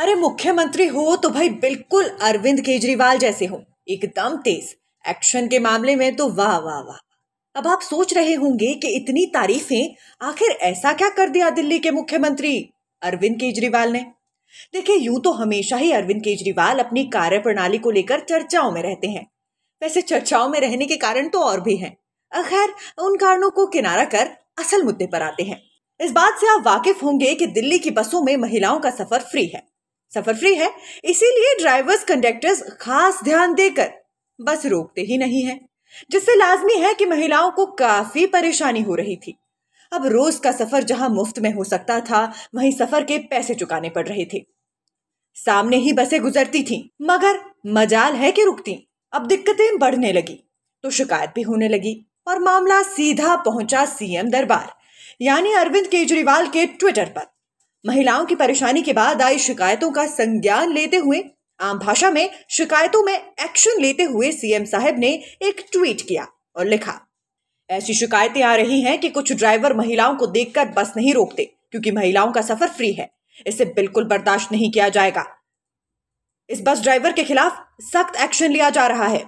अरे मुख्यमंत्री हो तो भाई बिल्कुल अरविंद केजरीवाल जैसे हो एकदम तेज एक्शन के मामले में तो वाह वाह वाह अब आप सोच रहे होंगे कि इतनी तारीफें आखिर ऐसा क्या कर दिया दिल्ली के मुख्यमंत्री अरविंद केजरीवाल ने देखिए यूं तो हमेशा ही अरविंद केजरीवाल अपनी कार्य प्रणाली को लेकर चर्चाओं में रहते हैं वैसे चर्चाओं में रहने के कारण तो और भी हैं खैर उन कारणों को किनारा कर असल मुद्दे पर आते हैं इस बात से आप वाकिफ होंगे कि दिल्ली की बसों में महिलाओं का सफर फ्री है सफर फ्री है इसीलिए ड्राइवर्स कंडक्टर्स खास ध्यान देकर बस रोकते ही नहीं है जिससे लाजमी है कि महिलाओं को काफी परेशानी हो रही थी अब रोज का सफर जहां मुफ्त में हो सकता था वहीं सफर के पैसे चुकाने पड़ रहे थे सामने ही बसें गुजरती थीं, मगर मजाल है कि रुकती अब दिक्कतें बढ़ने लगी तो शिकायत भी होने लगी और मामला सीधा पहुंचा सीएम दरबार यानी अरविंद केजरीवाल के ट्विटर पर महिलाओं की परेशानी के बाद आई शिकायतों का संज्ञान लेते हुए आम भाषा में शिकायतों में एक्शन लेते हुए सीएम साहब ने एक ट्वीट किया और लिखा ऐसी शिकायतें आ रही हैं कि कुछ ड्राइवर महिलाओं को देखकर बस नहीं रोकते क्योंकि महिलाओं का सफर फ्री है इसे बिल्कुल बर्दाश्त नहीं किया जाएगा इस बस ड्राइवर के खिलाफ सख्त एक्शन लिया जा रहा है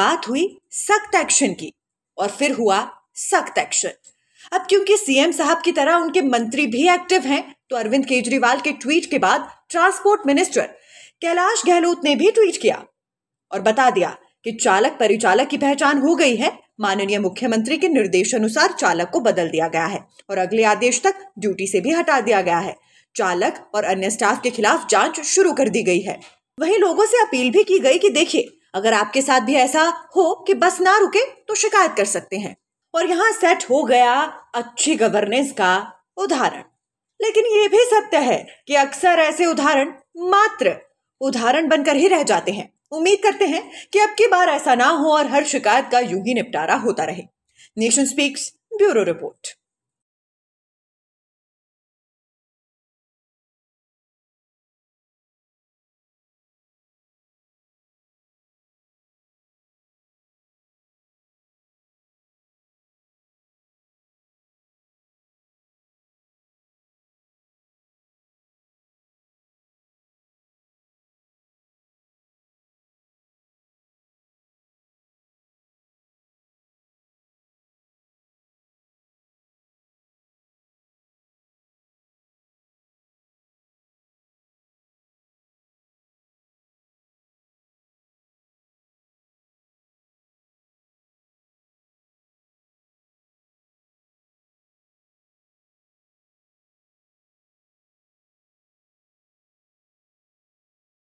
बात हुई सख्त एक्शन की और फिर हुआ सख्त एक्शन अब क्योंकि सीएम साहब की तरह उनके मंत्री भी एक्टिव हैं तो अरविंद केजरीवाल के ट्वीट के बाद ट्रांसपोर्ट मिनिस्टर कैलाश गहलोत ने भी ट्वीट किया और बता दिया कि चालक परिचालक की पहचान हो गई है माननीय मुख्यमंत्री के निर्देश अनुसार चालक को बदल दिया गया है और अगले आदेश तक ड्यूटी से भी हटा दिया गया है चालक और अन्य स्टाफ के खिलाफ जांच शुरू कर दी गई है वहीं लोगों से अपील भी की गई कि देखिए अगर आपके साथ भी ऐसा हो कि बस ना रुके तो शिकायत कर सकते हैं और यहाँ सेट हो गया अच्छी गवर्नेंस का उदाहरण लेकिन ये भी सत्य है कि अक्सर ऐसे उदाहरण मात्र उदाहरण बनकर ही रह जाते हैं उम्मीद करते हैं कि अब की बार ऐसा ना हो और हर शिकायत का यूं ही निपटारा होता रहे नेशन स्पीक्स ब्यूरो रिपोर्ट